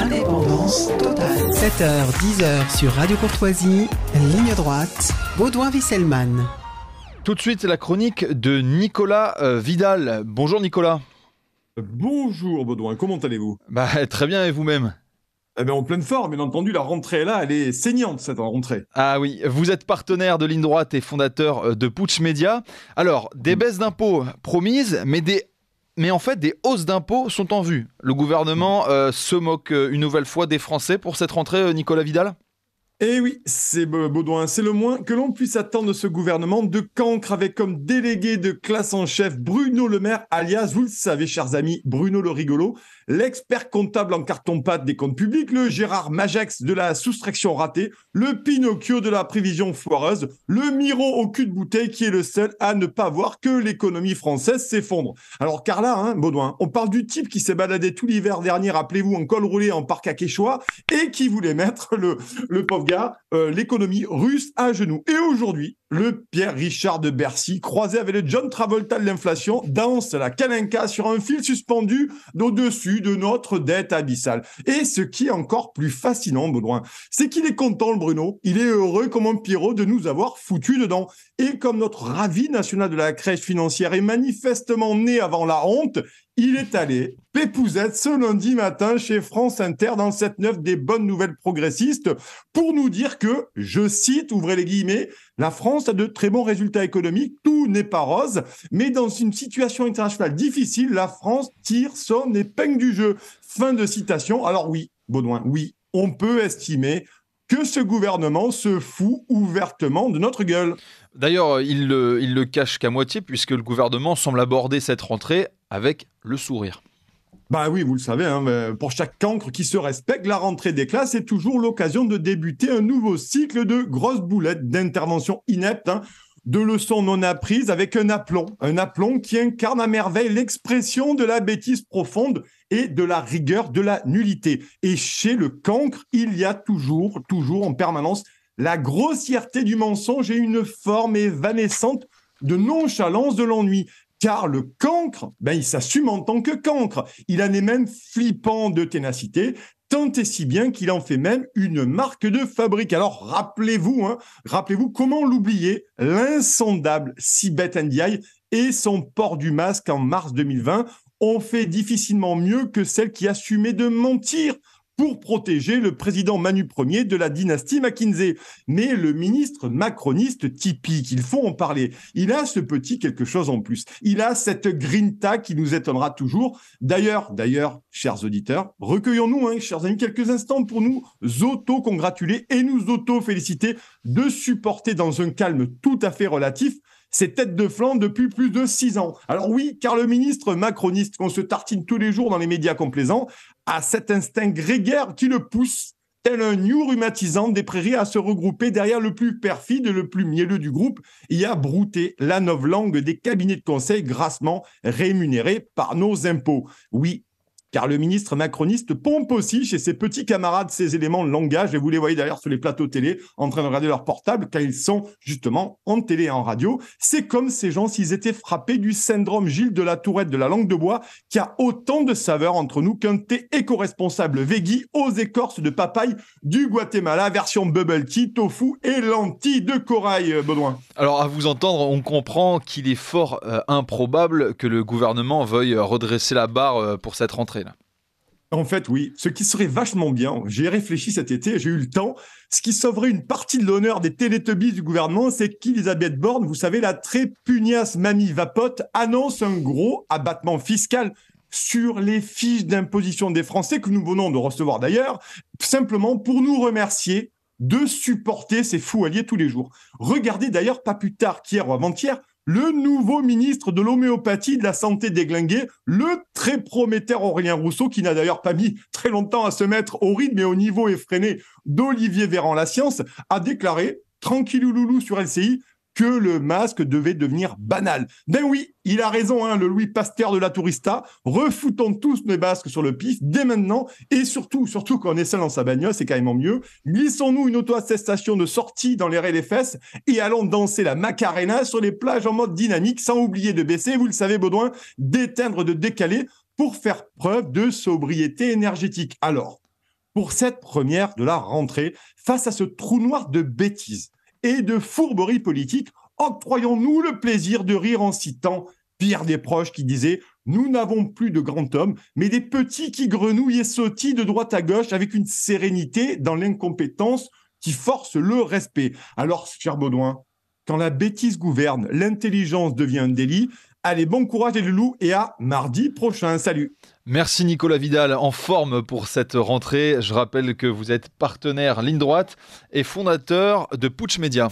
indépendance totale. 7h, 10h sur Radio Courtoisie, ligne droite, Baudouin Wisselmann. Tout de suite, la chronique de Nicolas euh, Vidal. Bonjour Nicolas. Bonjour Baudouin, comment allez-vous bah, Très bien et vous-même eh ben, en pleine forme, bien entendu, la rentrée est là, elle est saignante cette rentrée. Ah oui, vous êtes partenaire de Ligne Droite et fondateur euh, de Pouch Media. Alors, des mm. baisses d'impôts promises, mais des mais en fait, des hausses d'impôts sont en vue. Le gouvernement euh, se moque euh, une nouvelle fois des Français pour cette rentrée, euh, Nicolas Vidal eh oui, c'est Baudouin, c'est le moins que l'on puisse attendre de ce gouvernement de cancre avec comme délégué de classe en chef Bruno Le Maire, alias, vous le savez, chers amis, Bruno le rigolo, l'expert comptable en carton-pâte des comptes publics, le Gérard Majax de la soustraction ratée, le Pinocchio de la prévision foireuse, le Miro au cul de bouteille qui est le seul à ne pas voir que l'économie française s'effondre. Alors, Carla, hein, Baudouin, on parle du type qui s'est baladé tout l'hiver dernier, rappelez-vous, en col roulé en parc à Quechua et qui voulait mettre le, le pauvre euh, l'économie russe à genoux. Et aujourd'hui, le Pierre Richard de Bercy, croisé avec le John Travolta de l'inflation, danse la calinca sur un fil suspendu dau dessus de notre dette abyssale. Et ce qui est encore plus fascinant, Baudouin, c'est qu'il est content, le Bruno. Il est heureux comme un pierrot de nous avoir foutu dedans. Et comme notre ravi national de la crèche financière est manifestement né avant la honte, il est allé pépouzette ce lundi matin chez France Inter dans cette neuf des bonnes nouvelles progressistes pour nous dire que, je cite, ouvrez les guillemets, la France France a de très bons résultats économiques. Tout n'est pas rose, mais dans une situation internationale difficile, la France tire son épingle du jeu. Fin de citation. Alors oui, Baudouin, oui, on peut estimer que ce gouvernement se fout ouvertement de notre gueule. D'ailleurs, il, il le cache qu'à moitié, puisque le gouvernement semble aborder cette rentrée avec le sourire. Bah oui, vous le savez, hein, pour chaque cancre qui se respecte, la rentrée des classes est toujours l'occasion de débuter un nouveau cycle de grosses boulettes, d'interventions ineptes, hein. de leçons non apprises avec un aplomb, un aplomb qui incarne à merveille l'expression de la bêtise profonde et de la rigueur de la nullité. Et chez le cancre, il y a toujours, toujours en permanence la grossièreté du mensonge et une forme évanescente de nonchalance de l'ennui car le cancre, ben, il s'assume en tant que cancre. Il en est même flippant de ténacité, tant et si bien qu'il en fait même une marque de fabrique. Alors rappelez-vous, hein, rappelez-vous comment l'oublier, l'insondable Sibeth Ndiaye et son port du masque en mars 2020 ont fait difficilement mieux que celle qui assumait de mentir pour protéger le président Manu Ier de la dynastie McKinsey. Mais le ministre macroniste typique, il faut en parler. Il a ce petit quelque chose en plus. Il a cette grinta qui nous étonnera toujours. D'ailleurs, d'ailleurs, chers auditeurs, recueillons-nous, hein, chers amis, quelques instants pour nous auto-congratuler et nous auto-féliciter de supporter dans un calme tout à fait relatif c'est têtes de flanc depuis plus de six ans. Alors oui, car le ministre macroniste qu'on se tartine tous les jours dans les médias complaisants a cet instinct grégaire qui le pousse tel un new rhumatisant des prairies à se regrouper derrière le plus perfide, le plus mielleux du groupe, et à brouter la langue des cabinets de conseil grassement rémunérés par nos impôts. Oui, car le ministre macroniste pompe aussi chez ses petits camarades ces éléments de langage, et vous les voyez d'ailleurs sur les plateaux télé en train de regarder leur portable, car ils sont justement en télé et en radio. C'est comme ces gens s'ils étaient frappés du syndrome Gilles de la Tourette de la langue de bois, qui a autant de saveur entre nous qu'un thé éco-responsable veggie aux écorces de papaye du Guatemala, version bubble tea, tofu et lentilles de corail, euh, Benoît. Alors, à vous entendre, on comprend qu'il est fort euh, improbable que le gouvernement veuille euh, redresser la barre euh, pour cette rentrée. Là. En fait, oui. Ce qui serait vachement bien, j'ai réfléchi cet été, j'ai eu le temps, ce qui sauverait une partie de l'honneur des Télétubbies du gouvernement, c'est qu'Elisabeth Borne, vous savez, la très pugnace mamie vapote, annonce un gros abattement fiscal sur les fiches d'imposition des Français que nous venons de recevoir d'ailleurs, simplement pour nous remercier de supporter ces fous alliés tous les jours. Regardez d'ailleurs, pas plus tard qu'hier ou avant-hier, le nouveau ministre de l'homéopathie de la santé déglingué, le très prometteur Aurélien Rousseau, qui n'a d'ailleurs pas mis très longtemps à se mettre au rythme et au niveau effréné d'Olivier Véran La Science, a déclaré, tranquille loulou sur LCI, que le masque devait devenir banal. Ben oui, il a raison, hein, le Louis Pasteur de la Tourista. Refoutons tous nos masques sur le pif dès maintenant et surtout, surtout quand on est seul dans sa bagnole, c'est carrément mieux. Glissons-nous une auto-attestation de sortie dans les raies des fesses et allons danser la Macarena sur les plages en mode dynamique sans oublier de baisser, vous le savez, Baudouin, d'éteindre, de décaler pour faire preuve de sobriété énergétique. Alors, pour cette première de la rentrée, face à ce trou noir de bêtises, et de fourberies politique. Octroyons-nous le plaisir de rire en citant Pierre Desproges qui disait Nous n'avons plus de grands hommes, mais des petits qui grenouillent et sautillent de droite à gauche avec une sérénité dans l'incompétence qui force le respect. Alors, cher Baudouin, quand la bêtise gouverne, l'intelligence devient un délit. Allez, bon courage les loulous et à mardi prochain. Salut Merci Nicolas Vidal, en forme pour cette rentrée. Je rappelle que vous êtes partenaire ligne droite et fondateur de Pouch Media.